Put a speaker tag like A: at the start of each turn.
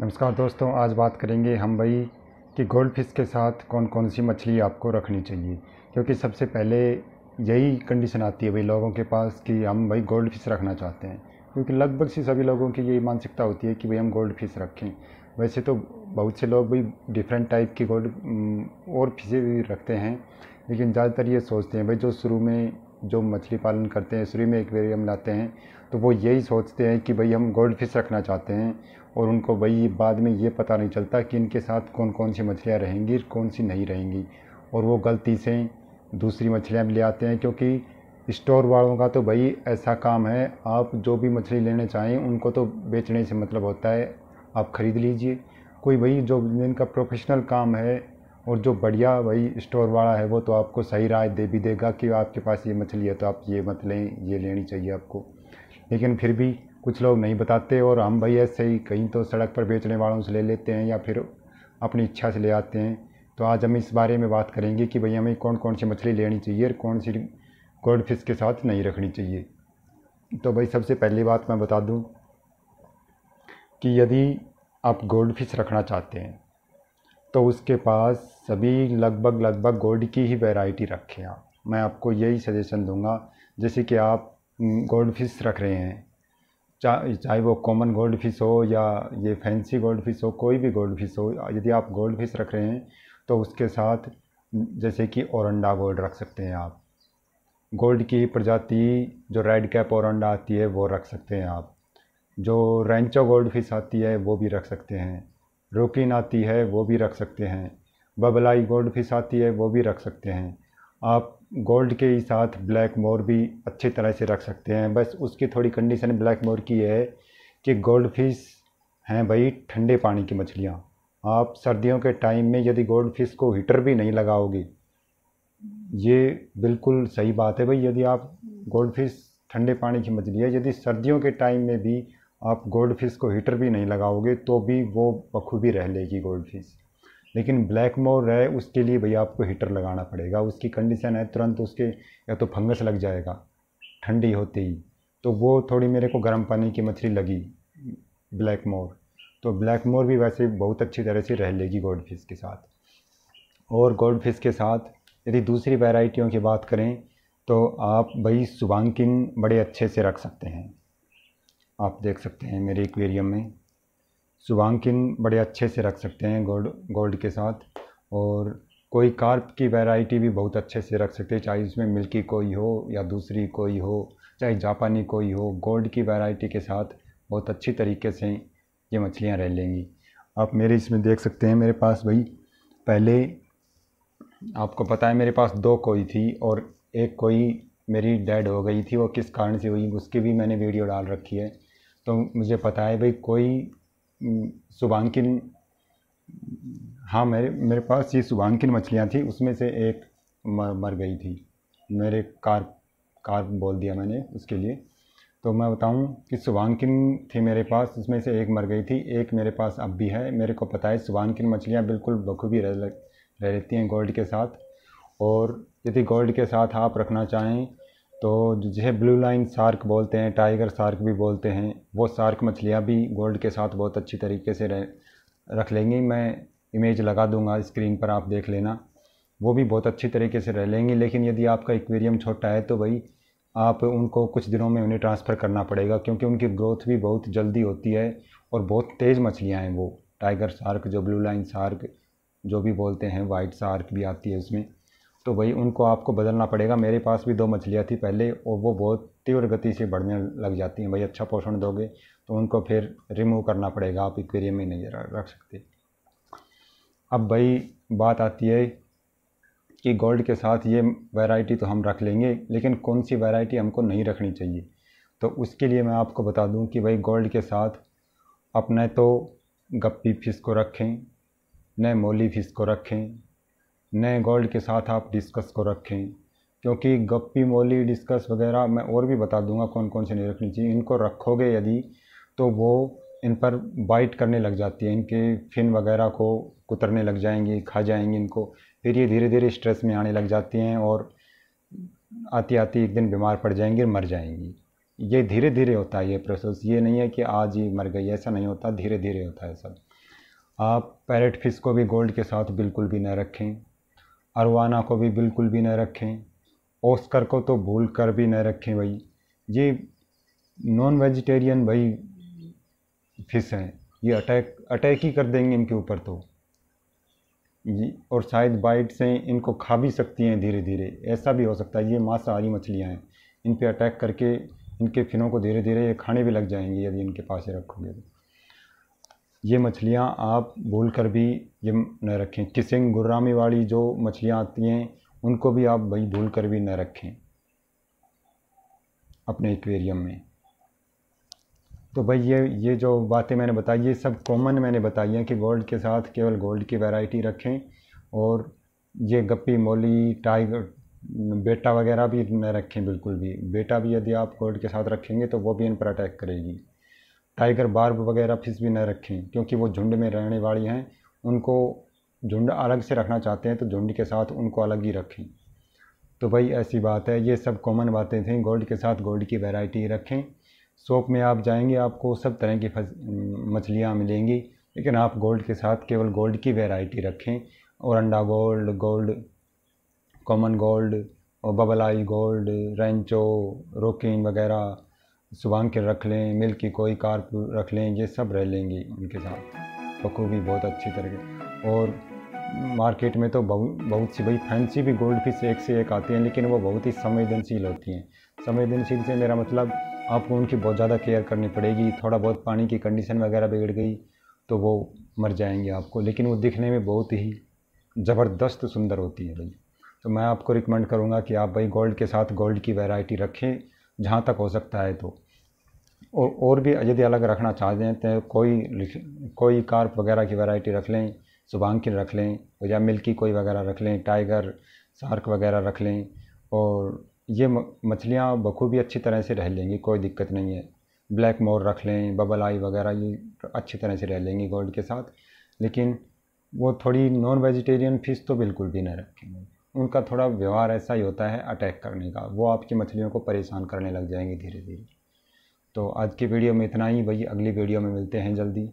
A: नमस्कार दोस्तों आज बात करेंगे हम भाई कि गोल्ड फिश के साथ कौन कौन सी मछली आपको रखनी चाहिए क्योंकि सबसे पहले यही कंडीशन आती है भाई लोगों के पास कि हम भाई गोल्ड फिश रखना चाहते हैं क्योंकि लगभग से सभी लोगों की यही मानसिकता होती है कि भाई हम गोल्ड फिश रखें वैसे तो बहुत से लोग भी डिफरेंट टाइप की गोल्ड और फिशें भी रखते हैं लेकिन ज़्यादातर ये सोचते हैं भाई जो शुरू में जो मछली पालन करते हैं शुरू में एक लाते हैं तो वो यही सोचते हैं कि भाई हम गोल्ड फिश रखना चाहते हैं और उनको वही बाद में ये पता नहीं चलता कि इनके साथ कौन कौन सी मछलियाँ रहेंगी कौन सी नहीं रहेंगी और वो गलती से दूसरी मछलियाँ ले आते हैं क्योंकि स्टोर वालों का तो भाई ऐसा काम है आप जो भी मछली लेने चाहें उनको तो बेचने से मतलब होता है आप ख़रीद लीजिए कोई भाई जो जिनका प्रोफेशनल काम है और जो बढ़िया भाई स्टोर वाला है वो तो आपको सही राय दे भी देगा कि आपके पास ये मछली है तो आप ये मत लें ये लेनी चाहिए आपको लेकिन फिर भी कुछ लोग नहीं बताते और हम भाई ऐसे ही कहीं तो सड़क पर बेचने वालों से ले लेते हैं या फिर अपनी इच्छा से ले आते हैं तो आज हम इस बारे में बात करेंगे कि भाई हमें कौन कौन सी मछली लेनी चाहिए और कौन सी गोल्ड फिश के साथ नहीं रखनी चाहिए तो भाई सबसे पहली बात मैं बता दूँ कि यदि आप गोल्ड फिश रखना चाहते हैं तो उसके पास सभी लगभग लगभग गोल्ड की ही वैरायटी रखें आप मैं आपको यही सजेशन दूंगा जैसे कि आप गोल्ड हम्म, फिश रख रहे हैं चाहे चाहे वो कॉमन गोल्ड फिश हो या ये फैंसी गोल्ड फिश हो कोई भी गोल्ड फिश हो यदि आप गोल्ड फिश रख रहे हैं तो उसके साथ जैसे कि औरंडा गोल्ड रख सकते हैं आप गोल्ड की प्रजाति जो रेड कैप औरंडा आती है वो रख सकते हैं आप जो रेंचो गोल्ड फिश आती है वो भी रख सकते हैं रोकिन आती है वो भी रख सकते हैं बबलाई गोल्ड फिश आती है वो भी रख सकते हैं आप गोल्ड के ही साथ ब्लैक मोर भी अच्छी तरह से रख सकते हैं बस उसकी थोड़ी कंडीशन ब्लैक मोर की है कि गोल्ड फिश हैं भाई ठंडे पानी की मछलियाँ आप सर्दियों के टाइम में यदि गोल्ड फिश को हीटर भी नहीं लगाओगे ये बिल्कुल सही बात है भाई यदि आप गोल्ड फिश ठंडे पानी की मछली है यदि सर्दियों के टाइम में भी आप गोल्ड फिश को हीटर भी नहीं लगाओगे तो भी वो बखूबी रह लेगी गोल्ड फिश लेकिन ब्लैक मोर है उसके लिए भैया आपको हीटर लगाना पड़ेगा उसकी कंडीशन है तुरंत उसके या तो फंगस लग जाएगा ठंडी होते ही तो वो थोड़ी मेरे को गर्म पानी की मछली लगी ब्लैक मोर तो ब्लैक मोर भी वैसे बहुत अच्छी तरह से रह लेगी गोल्ड फिश के साथ और गोल्ड फिश के साथ यदि दूसरी वैरायटियों की बात करें तो आप भाई सुबांकिन बड़े अच्छे से रख सकते हैं आप देख सकते हैं मेरे एक्वेरियम में सुबांकिन बड़े अच्छे से रख सकते हैं गोल्ड गोल्ड के साथ और कोई कार्प की वैरायटी भी बहुत अच्छे से रख सकते हैं चाहे उसमें मिल्की कोई हो या दूसरी कोई हो चाहे जापानी कोई हो गोल्ड की वैरायटी के साथ बहुत अच्छी तरीके से ये मछलियाँ रह लेंगी आप मेरे इसमें देख सकते हैं मेरे पास भाई पहले आपको पता है मेरे पास दो कोई थी और एक कोई मेरी डेड हो गई थी वो किस कारण से हुई उसकी भी मैंने वीडियो डाल रखी है तो मुझे पता है भाई कोई सुबांकिन हाँ मेरे मेरे पास ये सुबांकिन मछलियाँ थी उसमें से एक मर, मर गई थी मेरे कार कार बोल दिया मैंने उसके लिए तो मैं बताऊं कि सुबांकिन थी मेरे पास उसमें से एक मर गई थी एक मेरे पास अब भी है मेरे को पता है सुबांकिन मछलियाँ बिल्कुल बखूबी रह रह लेती हैं गोल्ड के साथ और यदि गोल्ड के साथ आप रखना चाहें तो जिसे ब्लू लाइन सार्क बोलते हैं टाइगर सार्क भी बोलते हैं वो सार्क मछलियाँ भी गोल्ड के साथ बहुत अच्छी तरीके से रख लेंगी मैं इमेज लगा दूंगा स्क्रीन पर आप देख लेना वो भी बहुत अच्छी तरीके से रह लेंगी लेकिन यदि आपका एक्वेरियम छोटा है तो भाई आप उनको कुछ दिनों में उन्हें ट्रांसफ़र करना पड़ेगा क्योंकि उनकी ग्रोथ भी बहुत जल्दी होती है और बहुत तेज़ मछलियाँ हैं वो टाइगर सार्क जो ब्लू लाइन सार्क जो भी बोलते हैं वाइट सार्क भी आती है उसमें तो वही उनको आपको बदलना पड़ेगा मेरे पास भी दो मछलियाँ थी पहले और वो बहुत तीव्र गति से बढ़ने लग जाती हैं भाई अच्छा पोषण दोगे तो उनको फिर रिमूव करना पड़ेगा आप इक्वेरियम में नहीं रख सकते अब भाई बात आती है कि गोल्ड के साथ ये वैरायटी तो हम रख लेंगे लेकिन कौन सी वैरायटी हमको नहीं रखनी चाहिए तो उसके लिए मैं आपको बता दूं कि भाई गोल्ड के साथ अपने तो गप्पी फिश को रखें न मोली फिश को रखें नए गोल्ड के साथ आप डिस्कस को रखें क्योंकि गप्पी मोली डिस्कस वगैरह मैं और भी बता दूंगा कौन कौन से नहीं रखनी चाहिए इनको रखोगे यदि तो वो इन पर बाइट करने लग जाती है इनके फिन वगैरह को कुतरने लग जाएंगी खा जाएंगी इनको फिर ये धीरे धीरे स्ट्रेस में आने लग जाती हैं और आती आती एक दिन बीमार पड़ जाएंगी मर जाएंगी ये धीरे धीरे होता है ये प्रोसेस ये नहीं है कि आज ही मर गई ऐसा नहीं होता धीरे धीरे होता है सब आप पैरेट फिश को भी गोल्ड के साथ बिल्कुल भी ना रखें अरवाना को भी बिल्कुल भी न रखें ओस्कर को तो भूल कर भी न रखें भाई ये नॉन वेजिटेरियन भाई फिश हैं ये अटैक अटैक ही कर देंगे इनके ऊपर तो ये और शायद बाइट से इनको खा भी सकती हैं धीरे धीरे ऐसा भी हो सकता है ये मांसाहारी मछलियाँ हैं इन पर अटैक करके इनके फिनों को धीरे धीरे ये खाने भी लग जाएंगे यदि इनके पास ही रखोगे तो ये मछलियाँ आप भूल कर भी ये न रखें किसिंग गुर्रामी वाली जो मछलियाँ आती हैं उनको भी आप भाई भूल कर भी न रखें अपने एक्वेरियम में तो भाई ये ये जो बातें मैंने बताई ये सब कॉमन मैंने बताई हैं कि गोल्ड के साथ केवल गोल्ड की वैरायटी रखें और ये गप्पी मोली टाइगर बेटा वगैरह भी न रखें बिल्कुल भी बेटा भी यदि आप गोल्ड के साथ रखेंगे तो वो भी इन पर अटैक करेगी टाइगर बार्ब वगैरह फिश भी न रखें क्योंकि वो झुंड में रहने वाली हैं उनको झुंड अलग से रखना चाहते हैं तो झुंड के साथ उनको अलग ही रखें तो भाई ऐसी बात है ये सब कॉमन बातें थी गोल्ड के साथ गोल्ड की वैरायटी रखें शॉप में आप जाएंगे आपको सब तरह की मछलियाँ मिलेंगी लेकिन आप गोल्ड के साथ केवल गोल्ड की वैरायटी रखें और अंडा गोल्ड गोल्ड कॉमन गोल्ड और बबलाई गोल्ड रेंचो रोकिन वगैरह सुबह के रख लें मिल की कोई कार रख लें ये सब रह लेंगी उनके साथ बखूबी बहुत अच्छी तरह और मार्केट में तो बहु, बहुत सी भाई फैंसी भी गोल्ड फिश एक से एक आती हैं लेकिन वो बहुत ही संवेदनशील होती हैं संवेदनशील से मेरा मतलब आपको उनकी बहुत ज़्यादा केयर करनी पड़ेगी थोड़ा बहुत पानी की कंडीशन वगैरह बिगड़ गई तो वो मर जाएंगे आपको लेकिन वो दिखने में बहुत ही ज़बरदस्त सुंदर होती है भाई तो मैं आपको रिकमेंड करूँगा कि आप भाई गोल्ड के साथ गोल्ड की वैरायटी रखें जहाँ तक हो सकता है तो और और भी यदि अलग रखना चाहते हैं तो कोई कोई कार्प वगैरह की वैरायटी रख लें सुबांकिन रख लें या मिल्की कोई वगैरह रख लें टाइगर सार्क वगैरह रख लें और ये मछलियाँ बखूबी अच्छी तरह से रह लेंगी कोई दिक्कत नहीं है ब्लैक मोर रख लें बबल आई वगैरह ये अच्छी तरह से रह लेंगी गोल्ड के साथ लेकिन वो थोड़ी नॉन वेजिटेरियन फिश तो बिल्कुल भी ना रखेंगे उनका थोड़ा व्यवहार ऐसा ही होता है अटैक करने का वो आपकी मछलियों को परेशान करने लग जाएंगे धीरे धीरे तो आज की वीडियो में इतना ही भैया अगली वीडियो में मिलते हैं जल्दी